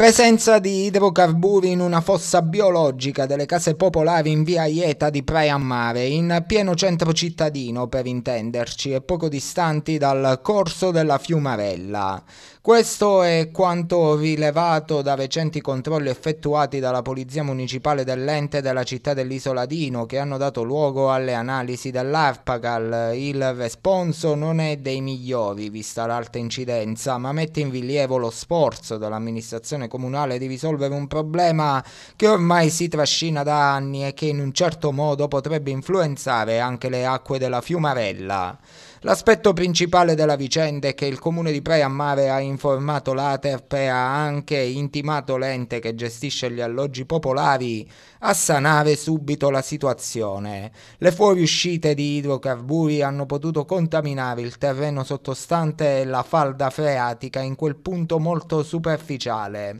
Presenza di idrocarburi in una fossa biologica delle case popolari in via Ieta di Praia Mare, in pieno centro cittadino per intenderci e poco distanti dal corso della Fiumarella. Questo è quanto rilevato da recenti controlli effettuati dalla Polizia Municipale dell'ente della città dell'Isola Dino che hanno dato luogo alle analisi dell'Arpagal. Il responso non è dei migliori vista l'alta incidenza, ma mette in rilievo lo sforzo dell'amministrazione comunale di risolvere un problema che ormai si trascina da anni e che in un certo modo potrebbe influenzare anche le acque della Fiumarella. L'aspetto principale della vicenda è che il comune di Praia Mare ha informato l'ATERP e ha anche intimato l'ente che gestisce gli alloggi popolari a sanare subito la situazione. Le fuoriuscite di idrocarburi hanno potuto contaminare il terreno sottostante e la falda freatica in quel punto molto superficiale.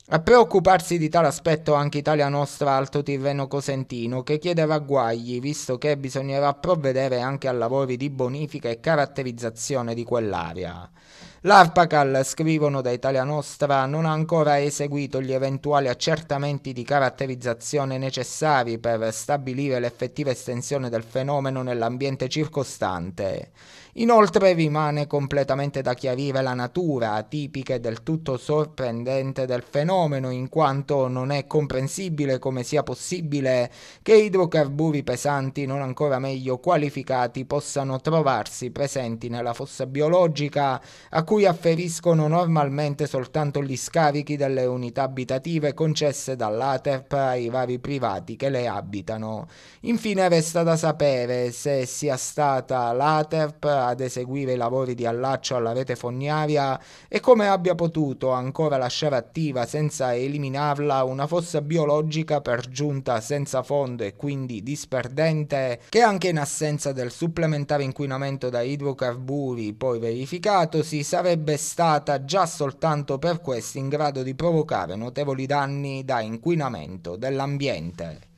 A preoccuparsi di tale aspetto anche Italia Nostra Alto Tirreno Cosentino, che chiede ragguagli, visto che bisognerà provvedere anche a lavori di bonifica e caratterizzazione di quell'area. L'ARPACAL, scrivono da Italia Nostra, non ha ancora eseguito gli eventuali accertamenti di caratterizzazione necessari per stabilire l'effettiva estensione del fenomeno nell'ambiente circostante. Inoltre rimane completamente da chiarire la natura tipica e del tutto sorprendente del fenomeno fenomeno in quanto non è comprensibile come sia possibile che idrocarburi pesanti non ancora meglio qualificati possano trovarsi presenti nella fossa biologica a cui afferiscono normalmente soltanto gli scarichi delle unità abitative concesse dall'ATERP ai vari privati che le abitano. Infine resta da sapere se sia stata l'ATERP ad eseguire i lavori di allaccio alla rete fognaria e come abbia potuto ancora lasciare attiva senza senza eliminarla una fossa biologica per giunta senza fondo e quindi disperdente che anche in assenza del supplementare inquinamento da idrocarburi poi verificatosi sarebbe stata già soltanto per questo in grado di provocare notevoli danni da inquinamento dell'ambiente.